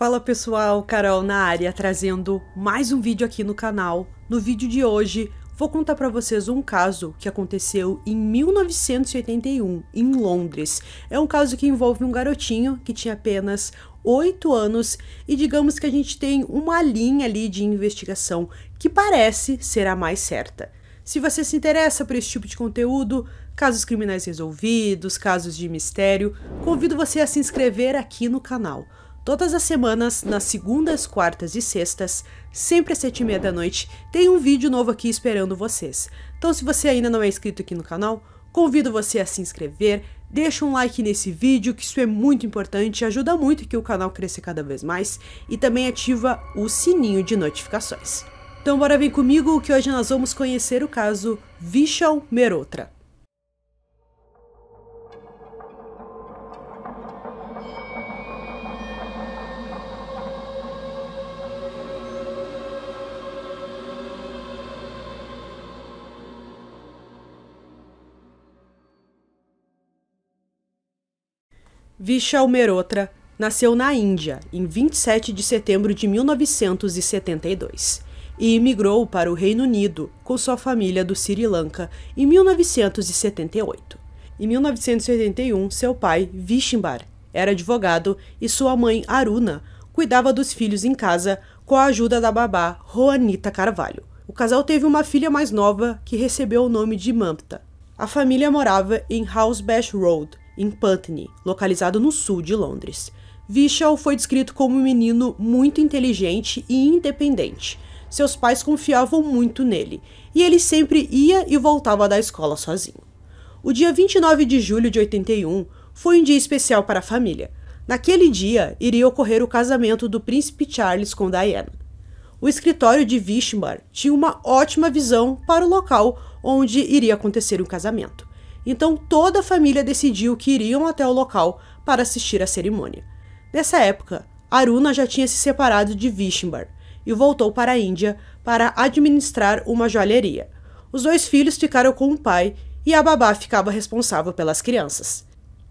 Fala pessoal, Carol na área trazendo mais um vídeo aqui no canal. No vídeo de hoje vou contar para vocês um caso que aconteceu em 1981 em Londres. É um caso que envolve um garotinho que tinha apenas 8 anos e digamos que a gente tem uma linha ali de investigação que parece ser a mais certa. Se você se interessa por esse tipo de conteúdo, casos criminais resolvidos, casos de mistério, convido você a se inscrever aqui no canal. Todas as semanas, nas segundas, quartas e sextas, sempre às sete e meia da noite, tem um vídeo novo aqui esperando vocês. Então se você ainda não é inscrito aqui no canal, convido você a se inscrever, deixa um like nesse vídeo, que isso é muito importante, ajuda muito que o canal cresça cada vez mais, e também ativa o sininho de notificações. Então bora vir comigo que hoje nós vamos conhecer o caso Vishal Merotra. Vishal Merotra nasceu na Índia em 27 de setembro de 1972 e imigrou para o Reino Unido com sua família do Sri Lanka em 1978. Em 1981, seu pai, Vishimbar, era advogado e sua mãe, Aruna, cuidava dos filhos em casa com a ajuda da babá Juanita Carvalho. O casal teve uma filha mais nova que recebeu o nome de Mamta. A família morava em Housebash Road, em Putney, localizado no sul de Londres. Vishal foi descrito como um menino muito inteligente e independente. Seus pais confiavam muito nele, e ele sempre ia e voltava da escola sozinho. O dia 29 de julho de 81 foi um dia especial para a família. Naquele dia, iria ocorrer o casamento do príncipe Charles com Diana. O escritório de Vishmar tinha uma ótima visão para o local onde iria acontecer o casamento. Então toda a família decidiu que iriam até o local para assistir à cerimônia. Nessa época, Aruna já tinha se separado de Vishimbar e voltou para a Índia para administrar uma joalheria. Os dois filhos ficaram com o pai e a babá ficava responsável pelas crianças.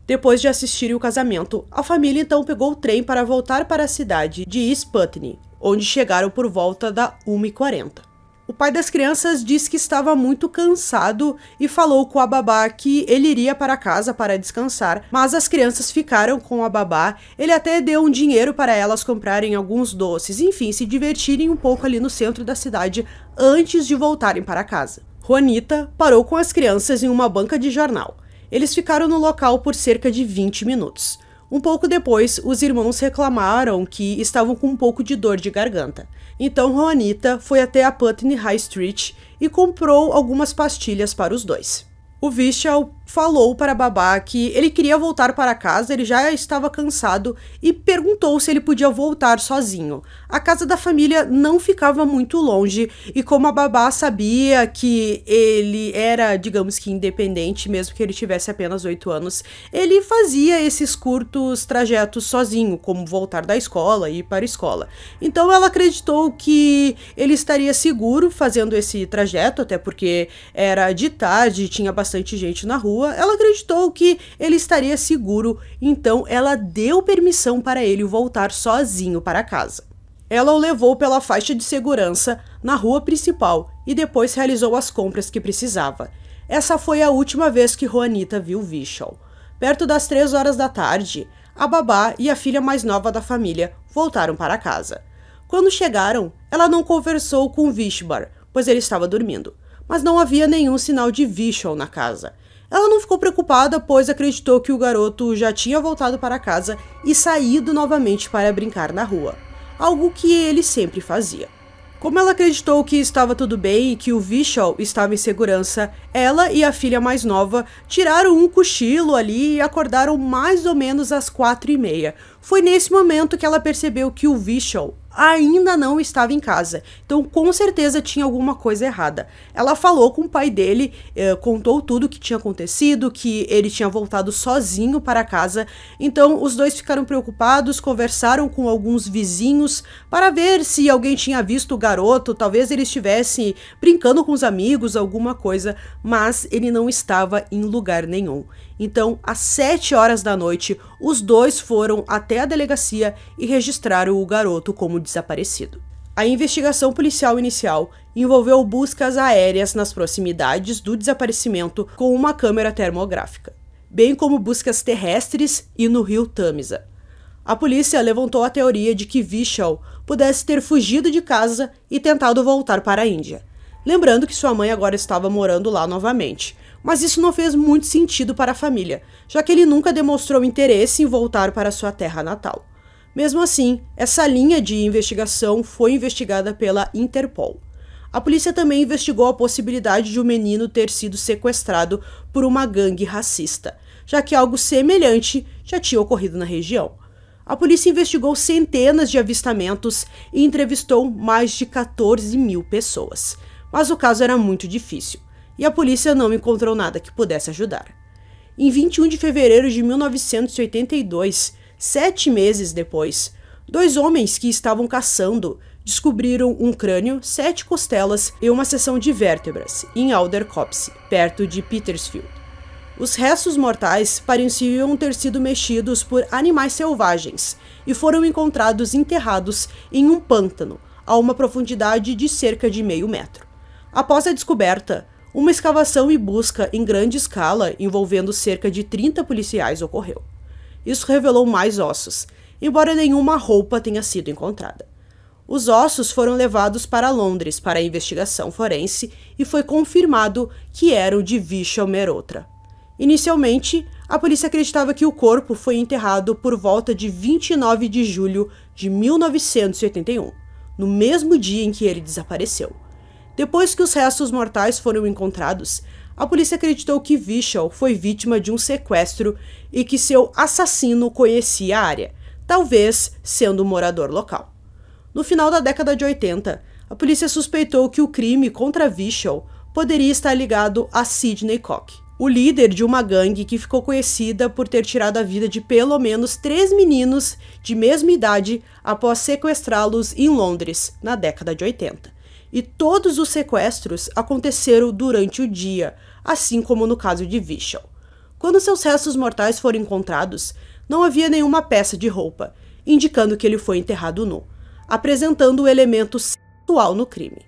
Depois de assistirem o casamento, a família então pegou o trem para voltar para a cidade de Sputnik, onde chegaram por volta da 1h40. O pai das crianças disse que estava muito cansado e falou com a babá que ele iria para casa para descansar, mas as crianças ficaram com a babá. Ele até deu um dinheiro para elas comprarem alguns doces, enfim, se divertirem um pouco ali no centro da cidade antes de voltarem para casa. Juanita parou com as crianças em uma banca de jornal. Eles ficaram no local por cerca de 20 minutos. Um pouco depois, os irmãos reclamaram que estavam com um pouco de dor de garganta. Então Juanita foi até a Putney High Street e comprou algumas pastilhas para os dois. O Vishal falou para Babá que ele queria voltar para casa, ele já estava cansado e perguntou se ele podia voltar sozinho. A casa da família não ficava muito longe e como a Babá sabia que ele era, digamos que independente, mesmo que ele tivesse apenas 8 anos, ele fazia esses curtos trajetos sozinho, como voltar da escola e ir para a escola. Então ela acreditou que ele estaria seguro fazendo esse trajeto, até porque era de tarde, tinha bastante bastante gente na rua, ela acreditou que ele estaria seguro, então ela deu permissão para ele voltar sozinho para casa. Ela o levou pela faixa de segurança na rua principal e depois realizou as compras que precisava. Essa foi a última vez que Juanita viu Vishal. Perto das três horas da tarde, a babá e a filha mais nova da família voltaram para casa. Quando chegaram, ela não conversou com Vishbar, pois ele estava dormindo mas não havia nenhum sinal de Vishal na casa. Ela não ficou preocupada, pois acreditou que o garoto já tinha voltado para casa e saído novamente para brincar na rua, algo que ele sempre fazia. Como ela acreditou que estava tudo bem e que o Vishal estava em segurança, ela e a filha mais nova tiraram um cochilo ali e acordaram mais ou menos às quatro e meia. Foi nesse momento que ela percebeu que o Vishal ainda não estava em casa. Então, com certeza tinha alguma coisa errada. Ela falou com o pai dele, eh, contou tudo o que tinha acontecido, que ele tinha voltado sozinho para casa. Então, os dois ficaram preocupados, conversaram com alguns vizinhos para ver se alguém tinha visto o garoto, talvez ele estivesse brincando com os amigos, alguma coisa, mas ele não estava em lugar nenhum. Então, às 7 horas da noite, os dois foram até a delegacia e registraram o garoto como desaparecido. A investigação policial inicial envolveu buscas aéreas nas proximidades do desaparecimento com uma câmera termográfica, bem como buscas terrestres e no rio Tamisa. A polícia levantou a teoria de que Vishal pudesse ter fugido de casa e tentado voltar para a Índia. Lembrando que sua mãe agora estava morando lá novamente, mas isso não fez muito sentido para a família, já que ele nunca demonstrou interesse em voltar para sua terra natal. Mesmo assim, essa linha de investigação foi investigada pela Interpol. A polícia também investigou a possibilidade de o um menino ter sido sequestrado por uma gangue racista, já que algo semelhante já tinha ocorrido na região. A polícia investigou centenas de avistamentos e entrevistou mais de 14 mil pessoas. Mas o caso era muito difícil e a polícia não encontrou nada que pudesse ajudar. Em 21 de fevereiro de 1982, sete meses depois, dois homens que estavam caçando descobriram um crânio, sete costelas e uma seção de vértebras em Aldercopse, perto de Petersfield. Os restos mortais pareciam ter sido mexidos por animais selvagens e foram encontrados enterrados em um pântano a uma profundidade de cerca de meio metro. Após a descoberta, uma escavação e busca em grande escala, envolvendo cerca de 30 policiais, ocorreu. Isso revelou mais ossos, embora nenhuma roupa tenha sido encontrada. Os ossos foram levados para Londres para a investigação forense e foi confirmado que eram de Vishal Merotra. Inicialmente, a polícia acreditava que o corpo foi enterrado por volta de 29 de julho de 1981, no mesmo dia em que ele desapareceu. Depois que os restos mortais foram encontrados, a polícia acreditou que Vishal foi vítima de um sequestro e que seu assassino conhecia a área, talvez sendo um morador local. No final da década de 80, a polícia suspeitou que o crime contra Vishal poderia estar ligado a Sidney Koch, o líder de uma gangue que ficou conhecida por ter tirado a vida de pelo menos três meninos de mesma idade após sequestrá-los em Londres, na década de 80 e todos os sequestros aconteceram durante o dia, assim como no caso de Vishal. Quando seus restos mortais foram encontrados, não havia nenhuma peça de roupa, indicando que ele foi enterrado nu, apresentando o elemento sexual no crime.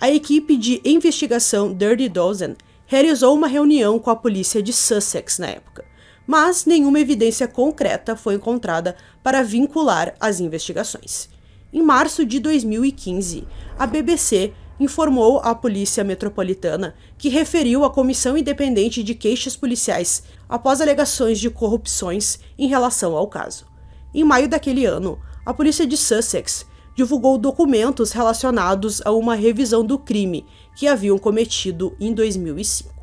A equipe de investigação Dirty Dozen realizou uma reunião com a polícia de Sussex na época, mas nenhuma evidência concreta foi encontrada para vincular as investigações. Em março de 2015, a BBC informou à Polícia Metropolitana que referiu à Comissão Independente de Queixas Policiais após alegações de corrupções em relação ao caso. Em maio daquele ano, a polícia de Sussex divulgou documentos relacionados a uma revisão do crime que haviam cometido em 2005.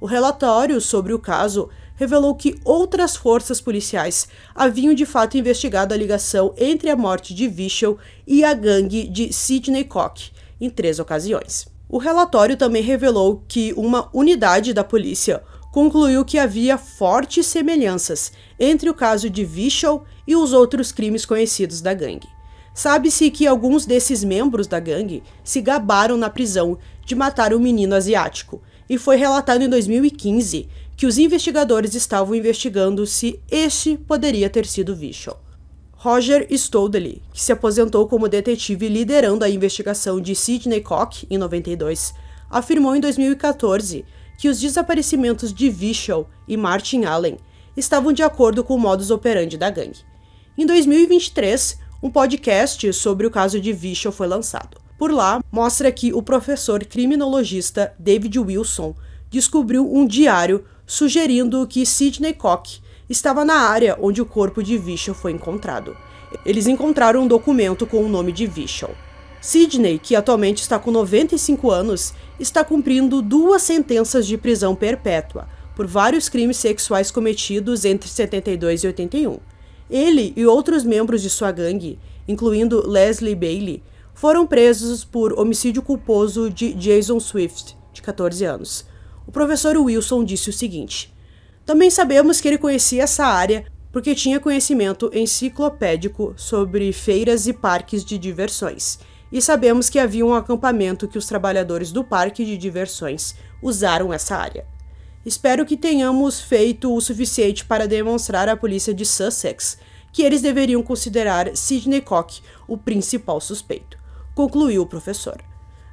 O relatório sobre o caso revelou que outras forças policiais haviam de fato investigado a ligação entre a morte de Vishal e a gangue de Sidney Koch em três ocasiões. O relatório também revelou que uma unidade da polícia concluiu que havia fortes semelhanças entre o caso de Vishal e os outros crimes conhecidos da gangue. Sabe-se que alguns desses membros da gangue se gabaram na prisão de matar um menino asiático, e foi relatado em 2015 que os investigadores estavam investigando se este poderia ter sido Vishal. Roger Stodely, que se aposentou como detetive liderando a investigação de Sidney Koch em 92, afirmou em 2014 que os desaparecimentos de Vishal e Martin Allen estavam de acordo com o modus operandi da gangue. Em 2023, um podcast sobre o caso de Vishal foi lançado. Por lá, mostra que o professor criminologista David Wilson descobriu um diário sugerindo que Sidney Koch estava na área onde o corpo de Vishal foi encontrado. Eles encontraram um documento com o nome de Vishal. Sidney, que atualmente está com 95 anos, está cumprindo duas sentenças de prisão perpétua por vários crimes sexuais cometidos entre 72 e 81. Ele e outros membros de sua gangue, incluindo Leslie Bailey, foram presos por homicídio culposo de Jason Swift, de 14 anos, o professor Wilson disse o seguinte: Também sabemos que ele conhecia essa área porque tinha conhecimento enciclopédico sobre feiras e parques de diversões. E sabemos que havia um acampamento que os trabalhadores do parque de diversões usaram essa área. Espero que tenhamos feito o suficiente para demonstrar à polícia de Sussex que eles deveriam considerar Sidney Koch o principal suspeito, concluiu o professor.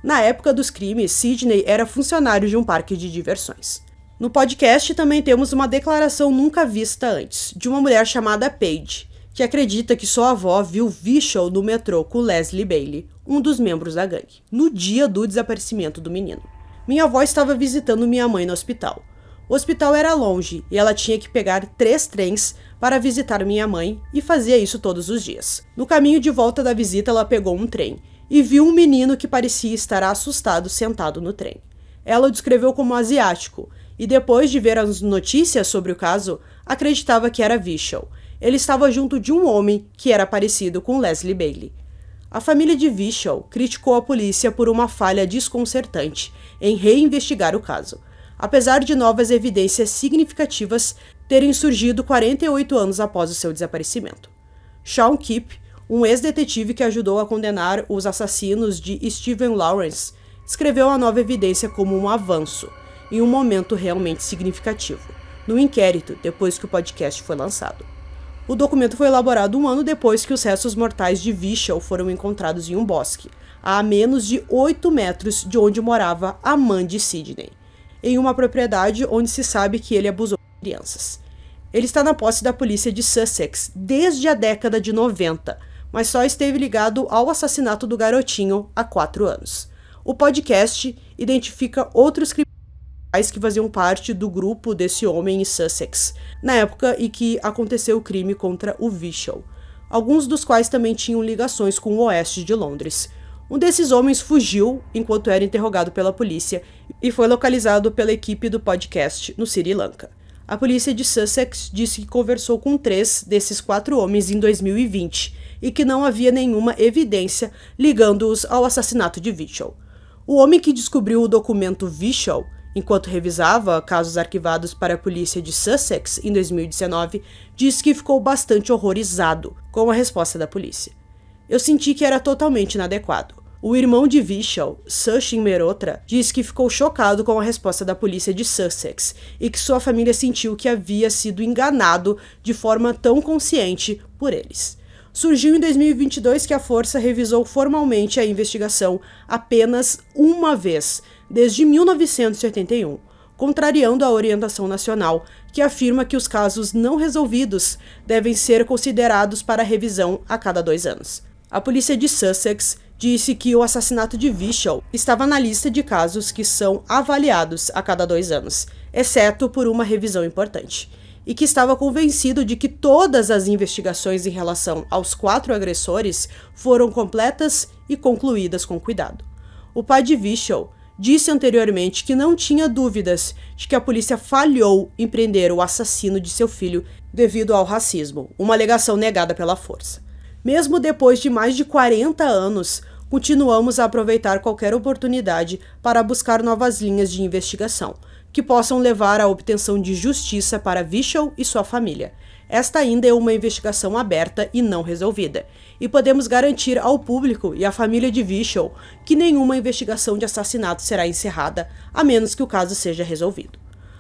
Na época dos crimes, Sidney era funcionário de um parque de diversões. No podcast também temos uma declaração nunca vista antes, de uma mulher chamada Paige, que acredita que sua avó viu Vishal no metrô com Leslie Bailey, um dos membros da gangue, no dia do desaparecimento do menino. Minha avó estava visitando minha mãe no hospital. O hospital era longe e ela tinha que pegar três trens para visitar minha mãe e fazia isso todos os dias. No caminho de volta da visita, ela pegou um trem e viu um menino que parecia estar assustado sentado no trem. Ela o descreveu como asiático e, depois de ver as notícias sobre o caso, acreditava que era Vishal. Ele estava junto de um homem que era parecido com Leslie Bailey. A família de Vishal criticou a polícia por uma falha desconcertante em reinvestigar o caso, apesar de novas evidências significativas terem surgido 48 anos após o seu desaparecimento. Sean Kipp um ex-detetive que ajudou a condenar os assassinos de Stephen Lawrence, escreveu a nova evidência como um avanço e um momento realmente significativo, no inquérito depois que o podcast foi lançado. O documento foi elaborado um ano depois que os restos mortais de Vishal foram encontrados em um bosque, a menos de 8 metros de onde morava a mãe de Sidney, em uma propriedade onde se sabe que ele abusou de crianças. Ele está na posse da polícia de Sussex desde a década de 90, mas só esteve ligado ao assassinato do garotinho há quatro anos. O podcast identifica outros criminais que faziam parte do grupo desse homem em Sussex, na época em que aconteceu o crime contra o Vishal, alguns dos quais também tinham ligações com o oeste de Londres. Um desses homens fugiu enquanto era interrogado pela polícia e foi localizado pela equipe do podcast no Sri Lanka. A polícia de Sussex disse que conversou com três desses quatro homens em 2020 e que não havia nenhuma evidência ligando-os ao assassinato de Vishal. O homem que descobriu o documento Vishal, enquanto revisava casos arquivados para a polícia de Sussex em 2019, disse que ficou bastante horrorizado com a resposta da polícia. Eu senti que era totalmente inadequado. O irmão de Vishal, Sachin Merotra, diz que ficou chocado com a resposta da polícia de Sussex e que sua família sentiu que havia sido enganado de forma tão consciente por eles. Surgiu em 2022 que a força revisou formalmente a investigação apenas uma vez, desde 1981, contrariando a orientação nacional, que afirma que os casos não resolvidos devem ser considerados para revisão a cada dois anos. A polícia de Sussex disse que o assassinato de Vishal estava na lista de casos que são avaliados a cada dois anos, exceto por uma revisão importante, e que estava convencido de que todas as investigações em relação aos quatro agressores foram completas e concluídas com cuidado. O pai de Vishal disse anteriormente que não tinha dúvidas de que a polícia falhou em prender o assassino de seu filho devido ao racismo, uma alegação negada pela força. Mesmo depois de mais de 40 anos, continuamos a aproveitar qualquer oportunidade para buscar novas linhas de investigação, que possam levar à obtenção de justiça para Vishal e sua família. Esta ainda é uma investigação aberta e não resolvida, e podemos garantir ao público e à família de Vishal que nenhuma investigação de assassinato será encerrada, a menos que o caso seja resolvido.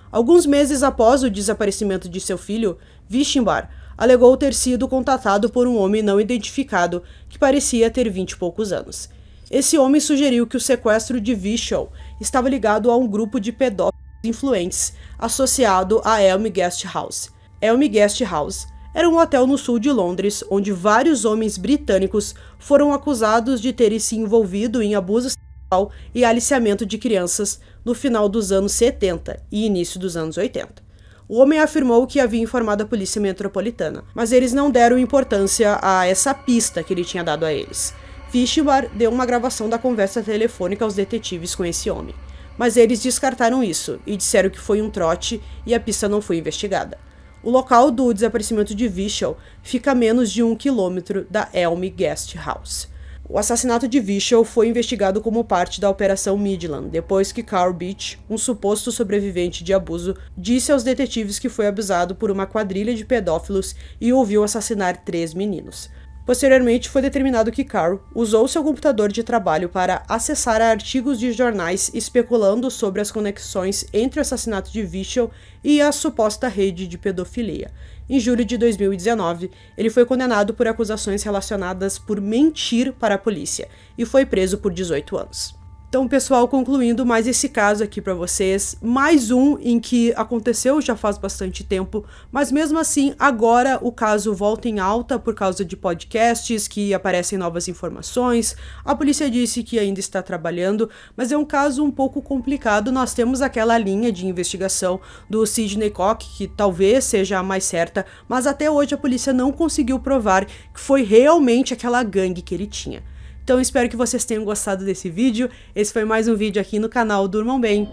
Alguns meses após o desaparecimento de seu filho, Vishimbar alegou ter sido contatado por um homem não identificado que parecia ter vinte e poucos anos. Esse homem sugeriu que o sequestro de Vishal estava ligado a um grupo de pedófilos influentes associado a Elm Guest House. Elm Guest House era um hotel no sul de Londres onde vários homens britânicos foram acusados de terem se envolvido em abuso sexual e aliciamento de crianças no final dos anos 70 e início dos anos 80. O homem afirmou que havia informado a polícia metropolitana, mas eles não deram importância a essa pista que ele tinha dado a eles. Fishbar deu uma gravação da conversa telefônica aos detetives com esse homem, mas eles descartaram isso e disseram que foi um trote e a pista não foi investigada. O local do desaparecimento de Vishal fica a menos de um quilômetro da Elm Guest House. O assassinato de Vishal foi investigado como parte da Operação Midland, depois que Carl Beach, um suposto sobrevivente de abuso, disse aos detetives que foi abusado por uma quadrilha de pedófilos e ouviu assassinar três meninos. Posteriormente, foi determinado que Carl usou seu computador de trabalho para acessar artigos de jornais especulando sobre as conexões entre o assassinato de Vichel e a suposta rede de pedofilia. Em julho de 2019, ele foi condenado por acusações relacionadas por mentir para a polícia e foi preso por 18 anos. Então, pessoal, concluindo mais esse caso aqui para vocês, mais um em que aconteceu já faz bastante tempo, mas mesmo assim, agora o caso volta em alta por causa de podcasts que aparecem novas informações. A polícia disse que ainda está trabalhando, mas é um caso um pouco complicado. Nós temos aquela linha de investigação do Sidney Koch, que talvez seja a mais certa, mas até hoje a polícia não conseguiu provar que foi realmente aquela gangue que ele tinha. Então espero que vocês tenham gostado desse vídeo. Esse foi mais um vídeo aqui no canal Durmam Bem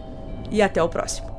e até o próximo.